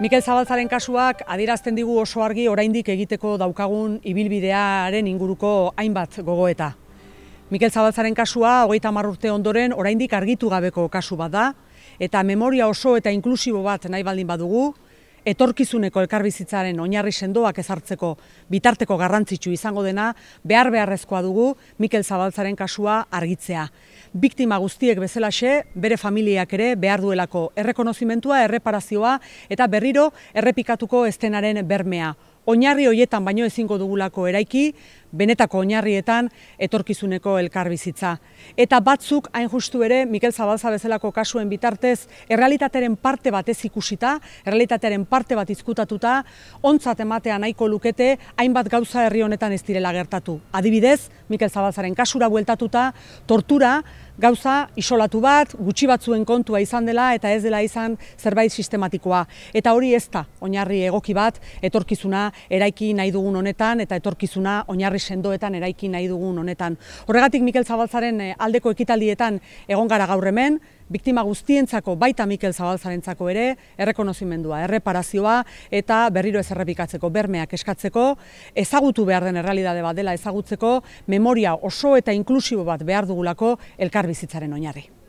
Mikel Zabaltzaren kasuak adierazten digu oso argi oraindik egiteko daukagun ibilbidearen inguruko hainbat gogoeta. Mikel Zabaltzaren kasua hogeita urte ondoren oraindik argitu gabeko kasu bat da, eta memoria oso eta inklusibo bat nahi baldin badugu, etorkizuneko elkarbizitzaren oinarri sendoak ezartzeko bitarteko garrantzitsu izango dena, behar beharrezkoa dugu Mikel Zabaltzaren kasua argitzea. Biktima guztiek bezalaxe, bere familiak ere behar duelako errekonozimentua, erreparazioa eta berriro errepikatuko estenaren bermea. Oinarri hoietan baino ezingo dugulako eraiki, benetako oinarrietan etorkizuneko elkarbizitza. Eta batzuk hain justu ere Mikel Zabalza bezalako kasuen bitartez errealitateren parte bat ez ikusita, errealitatearen parte bat izkutatuta, ontzat ematea nahiko lukete hainbat gauza herri honetan ez direla gertatu. Adibidez, Mikel Zabalzaren kasura bueltatuta, tortura, gauza isolatu bat, gutxi batzuen kontua izan dela eta ez dela izan zerbait sistematikoa. Eta hori ez da, oinarri egoki bat, etorkizuna eraiki nahi dugun honetan eta etorkizuna oinarri sendoetan eraiki nahi dugun honetan. Horregatik Mikel Zabaltzaren eh, aldeko ekitaldietan egon gara gaur hemen, biktima guztientzako baita Mikel Zabaltzarentzako ere errekonozimendua, erreparazioa eta berriro ez errepikatzeko bermeak eskatzeko, ezagutu behar den errealidade bat dela ezagutzeko, memoria oso eta inklusibo bat behar dugulako elkarbizitzaren oinarri.